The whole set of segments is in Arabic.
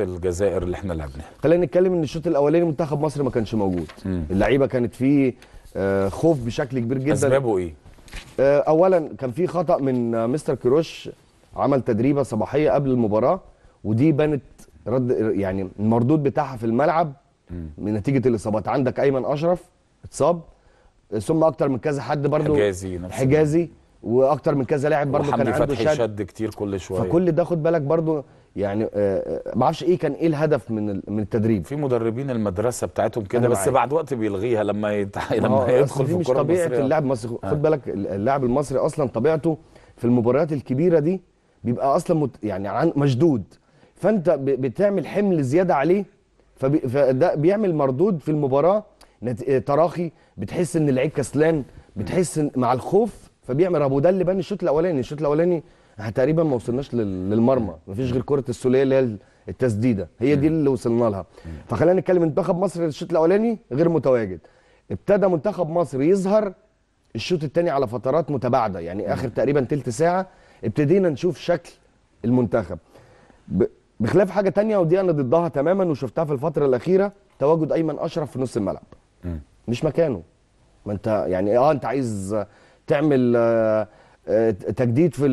الجزائر اللي احنا لعبناها خلينا نتكلم ان الشوط الاولاني منتخب مصر ما كانش موجود اللعيبه كانت فيه آه، خوف بشكل كبير جدا اسبابه ايه آه، اولا كان في خطا من مستر كيروش عمل تدريبه صباحيه قبل المباراه ودي بنت رد يعني المردود بتاعها في الملعب من نتيجه الاصابات عندك ايمن اشرف اتصاب ثم اكتر من كذا حد برضه حجازي نفسه حجازي واكتر من كذا لاعب برضه كان عنده شد شد كتير كل شويه فكل ده خد بالك برضه يعني آه، آه، ما اعرفش ايه كان ايه الهدف من من التدريب في مدربين المدرسه بتاعتهم كده بس معي. بعد وقت بيلغيها لما يت... لما يدخل في الكره المصريه مش طبيعه المصرية. اللاعب المصري آه. خد بالك اللاعب المصري اصلا طبيعته في المباريات الكبيره دي بيبقى اصلا مت... يعني عن... مشدود فانت ب... بتعمل حمل زياده عليه فب... فده بيعمل مردود في المباراه نت... تراخي بتحس ان اللعيب كسلان بتحس إن... مع الخوف فبيعمل ابو ده اللي بان الشوط الاولاني الشوط الاولاني احنا تقريبا ما وصلناش للمرمى مفيش غير كره السوليه اللي هي التسديده هي دي اللي وصلنا لها فخلينا نتكلم منتخب مصر الشوط الاولاني غير متواجد ابتدى منتخب مصر يظهر الشوط الثاني على فترات متباعده يعني اخر تقريبا ثلث ساعه ابتدينا نشوف شكل المنتخب بخلاف حاجه تانية ودي انا ضدها تماما وشفتها في الفتره الاخيره تواجد ايمن اشرف في نص الملعب مش مكانه ما انت يعني اه انت عايز تعمل آه آه، تجديد في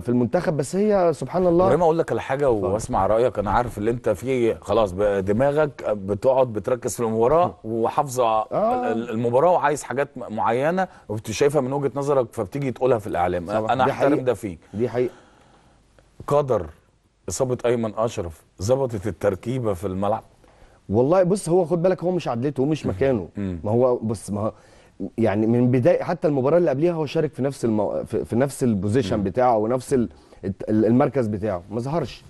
في المنتخب بس هي سبحان الله ابراهيم اقول لك على حاجه واسمع رايك انا عارف اللي انت فيه خلاص دماغك بتقعد بتركز في المباراه وحافظه آه. المباراه وعايز حاجات معينه وبتشايفها من وجهه نظرك فبتيجي تقولها في الاعلام انا احترم ده فيك دي حقيقه قدر اصابه ايمن اشرف ظبطت التركيبه في الملعب والله بص هو خد بالك هو مش عدلته ومش مكانه ما هو بص ما هو يعني من بدايه حتى المباراه اللي قبليها هو شارك في نفس المو... في نفس البوزيشن بتاعه ونفس ال... المركز بتاعه ما ظهرش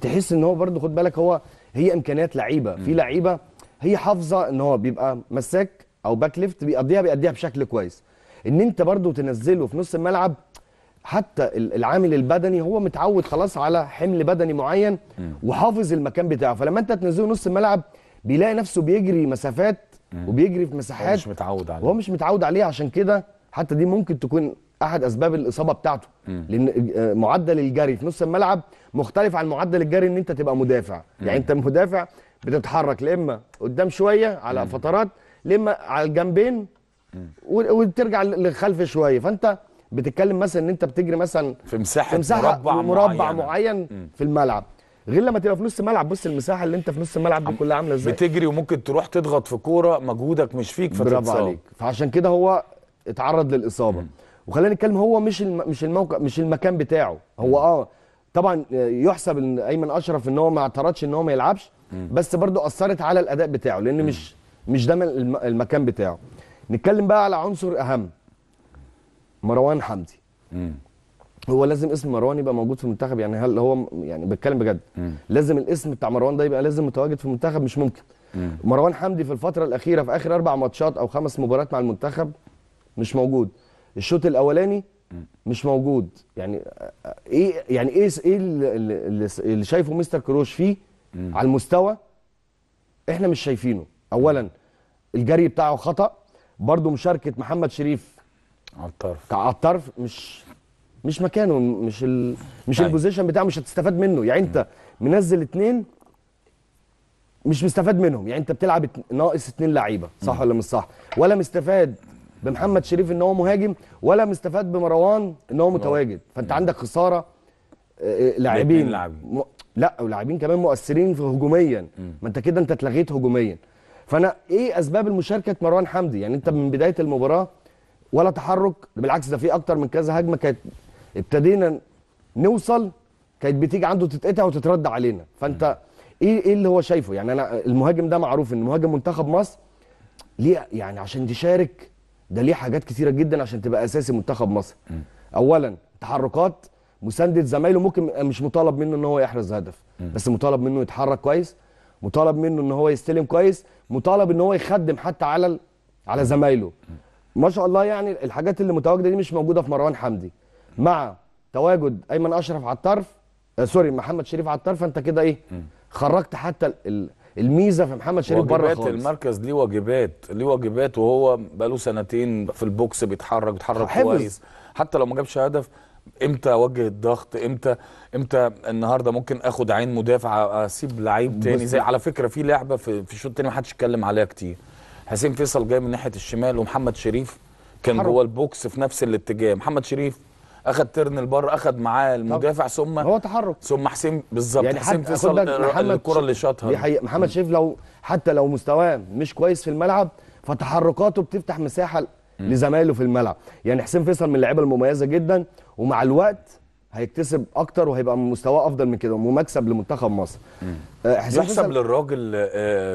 تحس ان هو برده خد بالك هو هي امكانيات لعيبه في لعيبه هي حافظه ان هو بيبقى مساك او باك ليفت بيقضيها بيقضيها بشكل كويس ان انت برده تنزله في نص الملعب حتى العامل البدني هو متعود خلاص على حمل بدني معين وحافظ المكان بتاعه فلما انت تنزله نص الملعب بيلاقي نفسه بيجري مسافات وبيجري في مساحات مش متعود عليها وهو مش متعود عليها عشان كده حتى دي ممكن تكون احد اسباب الاصابه بتاعته مم. لان آه، معدل الجري في نص الملعب مختلف عن معدل الجري ان انت تبقى مدافع مم. يعني انت مدافع بتتحرك اما قدام شويه على مم. فترات اما على الجنبين وترجع لخلف شويه فانت بتتكلم مثلا ان انت بتجري مثلا في مساحه, في مساحة مربع, مربع معين, معين في الملعب غير لما تبقى في نص ملعب بص المساحه اللي انت في نص الملعب دي كلها عامله ازاي بتجري وممكن تروح تضغط في كوره مجهودك مش فيك فتتصاب برافو عليك فعشان كده هو اتعرض للاصابه وخلينا نتكلم هو مش الم... مش الموقع مش المكان بتاعه هو اه طبعا يحسب ان ايمن اشرف ان هو ما اعترضش ان هو ما يلعبش بس برضه اثرت على الاداء بتاعه لان مش مش ده المكان بتاعه نتكلم بقى على عنصر اهم مروان حمدي هو لازم اسم مروان يبقى موجود في المنتخب يعني هل هو يعني بتكلم بجد م. لازم الاسم بتاع مروان ده يبقى لازم متواجد في المنتخب مش ممكن م. مروان حمدي في الفتره الاخيره في اخر اربع ماتشات او خمس مباريات مع المنتخب مش موجود الشوط الاولاني مش موجود يعني ايه يعني ايه ايه اللي, اللي شايفه مستر كروش فيه م. على المستوى احنا مش شايفينه اولا الجري بتاعه خطا برضه مشاركه محمد شريف على الطرف على الطرف مش مش مكانه مش ال... مش طيب. البوزيشن بتاعه مش هتستفاد منه يعني انت منزل اثنين مش مستفاد منهم يعني انت بتلعب ناقص اثنين لعيبه صح ولا مش صح ولا مستفاد بمحمد شريف ان هو مهاجم ولا مستفاد بمروان ان هو متواجد فانت عندك خساره آه، آه، لاعبين م... لا ولاعبين كمان مؤثرين في هجوميا ما انت كده انت اتلغيت هجوميا فانا ايه اسباب المشاركه مروان حمدي يعني انت من بدايه المباراه ولا تحرك بالعكس ده في اكتر من كذا هجمه كانت ابتدينا نوصل كانت بتيجي عنده تتقطع وتترد علينا فانت ايه ايه اللي هو شايفه يعني انا المهاجم ده معروف ان مهاجم منتخب مصر ليه يعني عشان تشارك ده ليه حاجات كثيره جدا عشان تبقى اساسي منتخب مصر م. اولا تحركات مسانده زمايله ممكن آه، مش مطالب منه ان هو يحرز هدف م. بس مطالب منه يتحرك كويس مطالب منه ان هو يستلم كويس مطالب ان هو يخدم حتى على على زمايله ما شاء الله يعني الحاجات اللي متواجده دي مش موجوده في مروان حمدي مع تواجد ايمن اشرف على الطرف آه سوري محمد شريف على الطرف فانت كده ايه خرجت حتى الميزه في محمد شريف بره خالص المركز ليه واجبات ليه واجبات وهو بقاله سنتين في البوكس بيتحرك بيتحرك كويس حتى لو ما جابش هدف امتى اوجه الضغط امتى امتى النهارده ممكن اخد عين مدافع اسيب لعيب تاني زي على فكره في لعبه في, في الشوط الثاني ما حدش اتكلم عليها كتير حسين فيصل جاي من ناحيه الشمال ومحمد شريف كان جوه البوكس في نفس الاتجاه محمد شريف اخد ترن لبره اخد معاه المدافع ثم هو تحرك ثم حسين بالظبط يعني حسين فصل آه، الكره اللي شاطها دي حقيقه محمد شريف لو حتى لو مستواه مش كويس في الملعب فتحركاته بتفتح مساحه لزمايله في الملعب يعني حسين فيصل من اللعيبه المميزه جدا ومع الوقت هيكتسب اكتر وهيبقى مستواه افضل من كده ومكسب لمنتخب مصر آه، حسين يحسب للراجل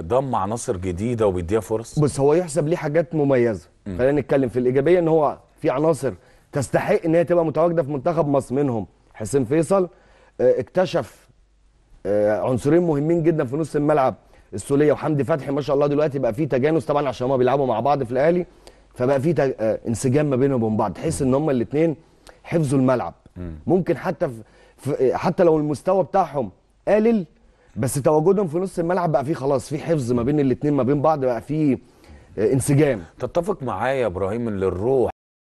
ضم آه، عناصر جديده وبيديها فرص بس هو يحسب ليه حاجات مميزه خلينا نتكلم في الايجابيه ان هو في عناصر تستحق ان هي تبقى متواجده في منتخب مصر منهم حسين فيصل آه، اكتشف آه، عنصرين مهمين جدا في نص الملعب السوليه وحمدي فتحي ما شاء الله دلوقتي بقى في تجانس طبعا عشان هما بيلعبوا مع بعض في الاهلي فبقى في آه، انسجام ما بينهم وبين بعض تحس ان هما الاثنين حفظوا الملعب ممكن حتى في... حتى لو المستوى بتاعهم قلل بس تواجدهم في نص الملعب بقى فيه خلاص في حفظ ما بين الاثنين ما بين بعض بقى فيه انسجام تتفق معايا يا ابراهيم ان الروح